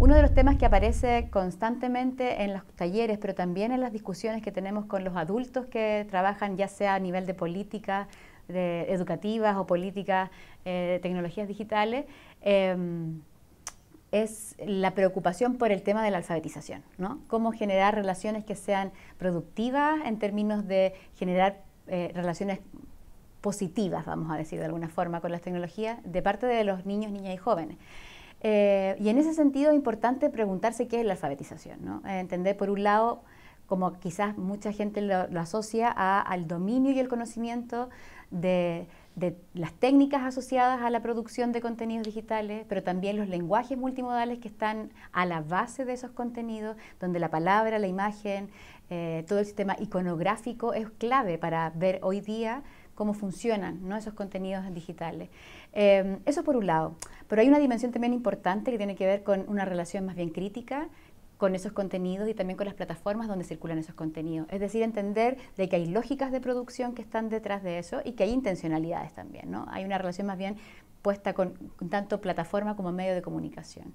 Uno de los temas que aparece constantemente en los talleres, pero también en las discusiones que tenemos con los adultos que trabajan, ya sea a nivel de políticas educativas o políticas eh, de tecnologías digitales, em, es la preocupación por el tema de la alfabetización, ¿no? Cómo generar relaciones que sean productivas en términos de generar eh, relaciones positivas, vamos a decir de alguna forma, con las tecnologías de parte de los niños, niñas y jóvenes. Eh, y en ese sentido es importante preguntarse qué es la alfabetización, ¿no? Eh, entender por un lado como quizás mucha gente lo, asocia al dominio y el conocimiento de, las técnicas asociadas a la producción de contenidos digitales, pero también los lenguajes multimodales que están a la base de esos contenidos, donde la palabra, la imagen, eh, todo el sistema iconográfico es clave para ver hoy día cómo funcionan esos contenidos digitales. eso por un lado. Pero hay una dimensión también importante que tiene que ver con una relación más bien crítica con esos contenidos y también con las plataformas donde circulan esos contenidos. Es decir, entender de que hay lógicas de producción que están detrás de eso y que hay intencionalidades también, ¿no? Hay una relación más bien puesta con, con tanto plataforma como medio de comunicación.